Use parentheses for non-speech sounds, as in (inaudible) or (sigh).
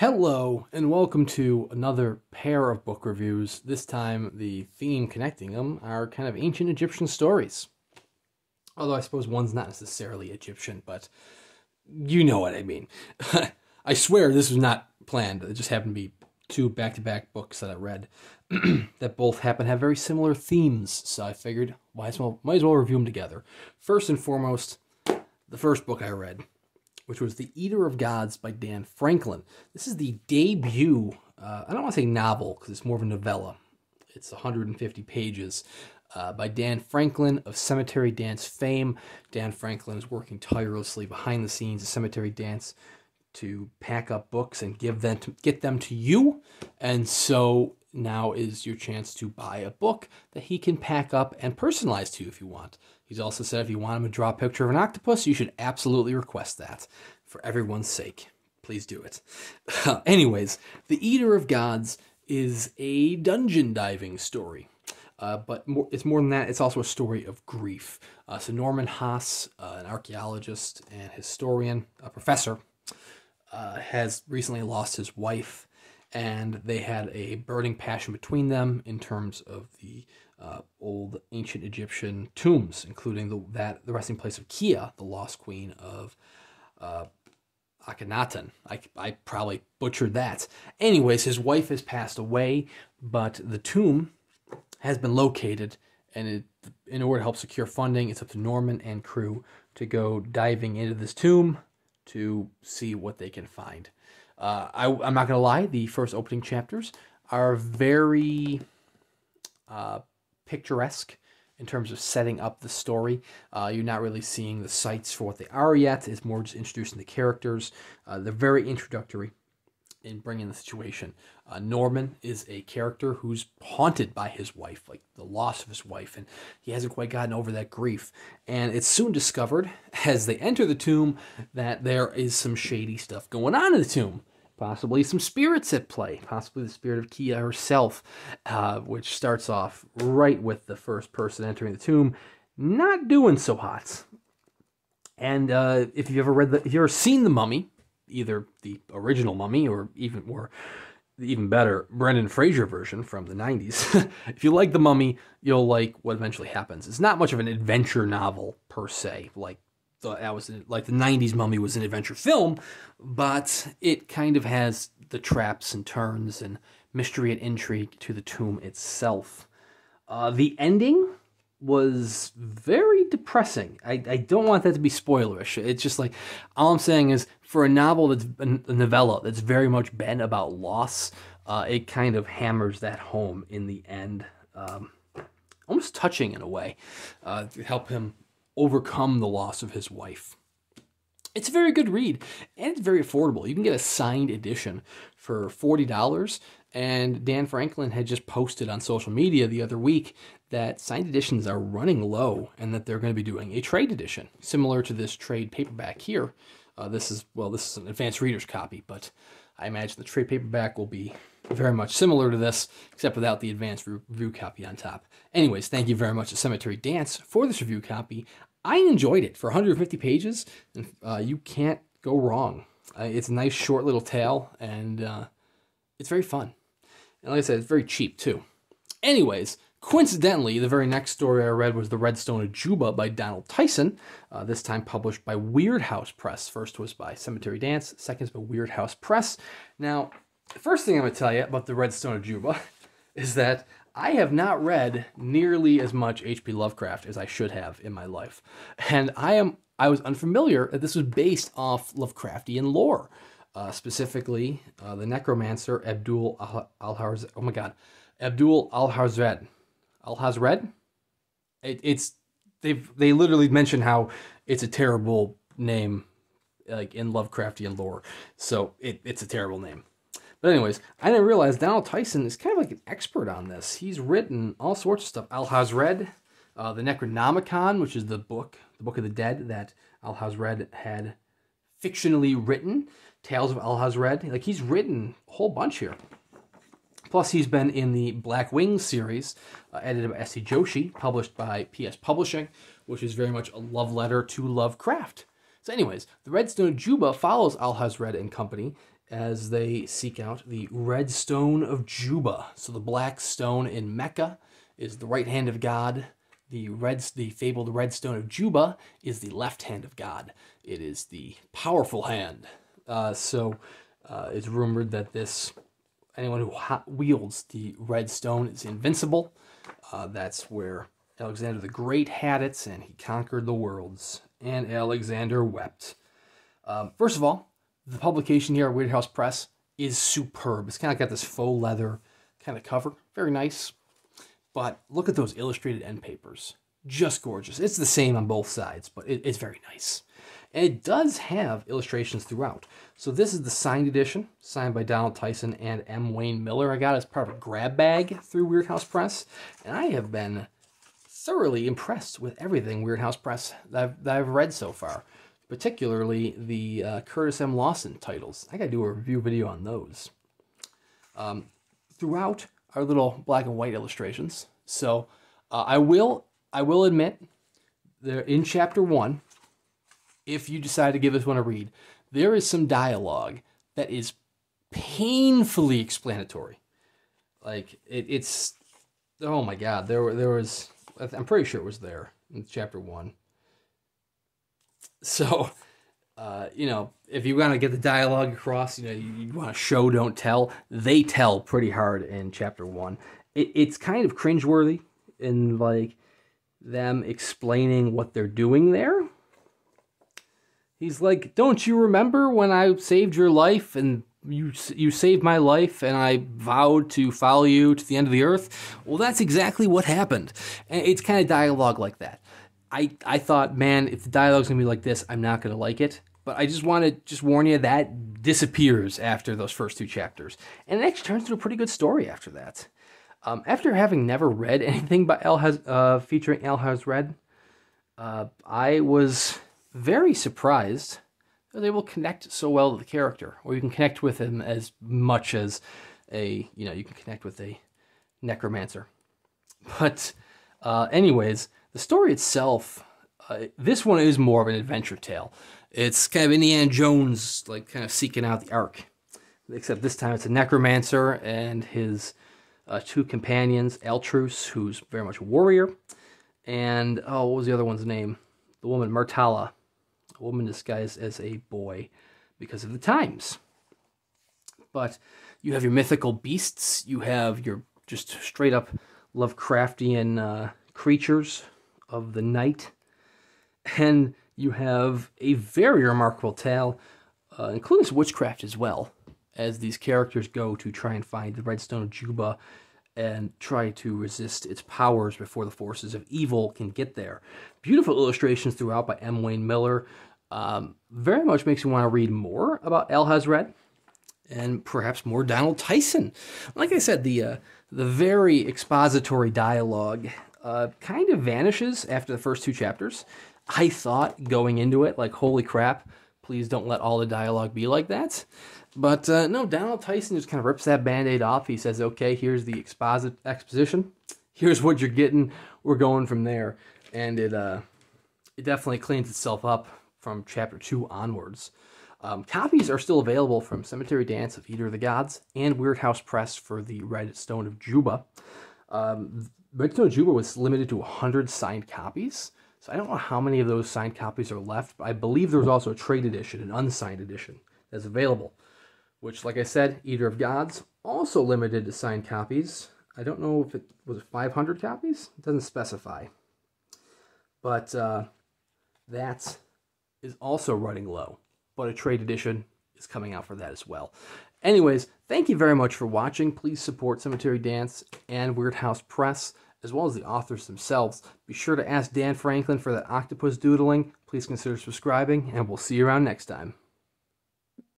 Hello, and welcome to another pair of book reviews. This time, the theme connecting them are kind of ancient Egyptian stories. Although I suppose one's not necessarily Egyptian, but you know what I mean. (laughs) I swear this was not planned. It just happened to be two back to back books that I read (clears throat) that both happen to have very similar themes, so I figured might as, well, might as well review them together. First and foremost, the first book I read which was The Eater of Gods by Dan Franklin. This is the debut, uh, I don't want to say novel, because it's more of a novella. It's 150 pages uh, by Dan Franklin of Cemetery Dance fame. Dan Franklin is working tirelessly behind the scenes of Cemetery Dance to pack up books and give them to, get them to you. And so now is your chance to buy a book that he can pack up and personalize to you if you want. He's also said if you want him to draw a picture of an octopus, you should absolutely request that for everyone's sake. Please do it. (laughs) Anyways, The Eater of Gods is a dungeon diving story. Uh, but more, it's more than that. It's also a story of grief. Uh, so Norman Haas, uh, an archaeologist and historian, a professor, uh, has recently lost his wife, and they had a burning passion between them in terms of the uh, old ancient Egyptian tombs, including the that the resting place of Kia, the lost queen of uh, Akhenaten. I, I probably butchered that. Anyways, his wife has passed away, but the tomb has been located, and it, in order to help secure funding, it's up to Norman and crew to go diving into this tomb to see what they can find. Uh, I, am not going to lie, the first opening chapters are very uh, picturesque in terms of setting up the story. Uh, you're not really seeing the sights for what they are yet, it's more just introducing the characters. Uh, they're very introductory in bringing the situation. Uh, Norman is a character who's haunted by his wife, like the loss of his wife, and he hasn't quite gotten over that grief. And it's soon discovered (laughs) as they enter the tomb that there is some shady stuff going on in the tomb. Possibly some spirits at play, possibly the spirit of Kia herself, uh, which starts off right with the first person entering the tomb, not doing so hot. And uh, if you've ever read the, if you've ever seen the Mummy, either the original Mummy or even more even better Brendan Fraser version from the 90s. (laughs) if you like The Mummy, you'll like what eventually happens. It's not much of an adventure novel per se, like the, that was like the 90s Mummy was an adventure film, but it kind of has the traps and turns and mystery and intrigue to the tomb itself. Uh, the ending was very depressing. I, I don't want that to be spoilerish. It's just like all I'm saying is for a novel that's a novella that's very much been about loss, uh, it kind of hammers that home in the end, um, almost touching in a way uh, to help him overcome the loss of his wife. It's a very good read and it's very affordable. You can get a signed edition for $40. And Dan Franklin had just posted on social media the other week that signed editions are running low and that they're going to be doing a trade edition similar to this trade paperback here. Uh, this is, well, this is an advanced reader's copy, but I imagine the trade paperback will be very much similar to this, except without the advanced review copy on top. Anyways, thank you very much to Cemetery Dance for this review copy. I enjoyed it for 150 pages. And, uh, you can't go wrong. Uh, it's a nice short little tale, and uh, it's very fun. And like I said, it's very cheap too. Anyways, coincidentally, the very next story I read was The Redstone of Juba by Donald Tyson, uh, this time published by Weird House Press. First was by Cemetery Dance, second by Weird House Press. Now, the first thing I'm going to tell you about The Redstone of Juba (laughs) is that I have not read nearly as much H.P. Lovecraft as I should have in my life. And I am I was unfamiliar that this was based off Lovecraftian lore. Uh, specifically, uh, the necromancer Abdul al Oh my God, Abdul Al-Harzad. hazred It, it's they've they literally mention how it's a terrible name, like in Lovecraftian lore. So it, it's a terrible name. But anyways, I didn't realize Donald Tyson is kind of like an expert on this. He's written all sorts of stuff. Al-Hazred, uh, the Necronomicon, which is the book, the Book of the Dead that Al-Hazred had fictionally written. Tales of Al-Hazred. Like, he's written a whole bunch here. Plus, he's been in the Black Wings series, uh, edited by S.C. Joshi, published by PS Publishing, which is very much a love letter to Lovecraft. So anyways, the Redstone Juba follows Al-Hazred and company as they seek out the red stone of Juba. So the black stone in Mecca is the right hand of God. The red, the fabled red stone of Juba is the left hand of God. It is the powerful hand. Uh, so uh, it's rumored that this anyone who wields the red stone is invincible. Uh, that's where Alexander the Great had it, and he conquered the worlds. And Alexander wept. Um, first of all, the publication here at Weird House Press is superb. It's kind of got this faux leather kind of cover. Very nice. But look at those illustrated end papers. Just gorgeous. It's the same on both sides, but it, it's very nice. And it does have illustrations throughout. So this is the signed edition, signed by Donald Tyson and M. Wayne Miller. I got as part of a grab bag through Weird House Press. And I have been thoroughly impressed with everything Weird House Press that I've, that I've read so far particularly the uh, Curtis M. Lawson titles. I gotta do a review video on those. Um, throughout our little black and white illustrations, so uh, I will I will admit there in chapter one, if you decide to give this one a read, there is some dialogue that is painfully explanatory. Like it, it's oh my god, there there was I'm pretty sure it was there in chapter one so uh, you know, if you want to get the dialogue across, you know, you, you want to show, don't tell. They tell pretty hard in chapter one. It, it's kind of cringeworthy in like them explaining what they're doing there. He's like, "Don't you remember when I saved your life and you you saved my life and I vowed to follow you to the end of the earth?" Well, that's exactly what happened. And it's kind of dialogue like that. I I thought, man, if the dialogue's gonna be like this, I'm not gonna like it. But I just want to just warn you that disappears after those first two chapters, and it actually turns into a pretty good story after that. Um, after having never read anything by El has uh, featuring El has read, uh, I was very surprised that they will connect so well to the character, or you can connect with him as much as a you know you can connect with a necromancer. But uh, anyways, the story itself, uh, this one is more of an adventure tale. It's kind of Indiana Jones, like kind of seeking out the Ark. Except this time it's a necromancer and his uh, two companions, Eltrus, who's very much a warrior, and oh, what was the other one's name? The woman, Martala, a woman disguised as a boy because of the times. But you have your mythical beasts, you have your just straight up Lovecraftian uh, creatures of the Night. And you have a very remarkable tale, uh, including some witchcraft as well, as these characters go to try and find the Redstone of Juba and try to resist its powers before the forces of evil can get there. Beautiful illustrations throughout by M. Wayne Miller. Um, very much makes me want to read more about El Hazred and perhaps more Donald Tyson. Like I said, the uh, the very expository dialogue uh, kind of vanishes after the first two chapters. I thought going into it, like, holy crap, please don't let all the dialogue be like that. But uh, no, Donald Tyson just kind of rips that band aid off. He says, okay, here's the exposit- exposition. Here's what you're getting. We're going from there. And it, uh, it definitely cleans itself up from chapter two onwards. Um, copies are still available from Cemetery Dance of Eater of the Gods and Weird House Press for the Red Stone of Juba. Um, Retsuno Juba was limited to 100 signed copies. So I don't know how many of those signed copies are left. I believe there was also a trade edition, an unsigned edition that's available, which, like I said, Eater of Gods, also limited to signed copies. I don't know if it was 500 copies. It doesn't specify. But uh, that is also running low. But a trade edition is coming out for that as well. Anyways, thank you very much for watching. Please support Cemetery Dance and Weird House Press as well as the authors themselves. Be sure to ask Dan Franklin for that octopus doodling. Please consider subscribing, and we'll see you around next time.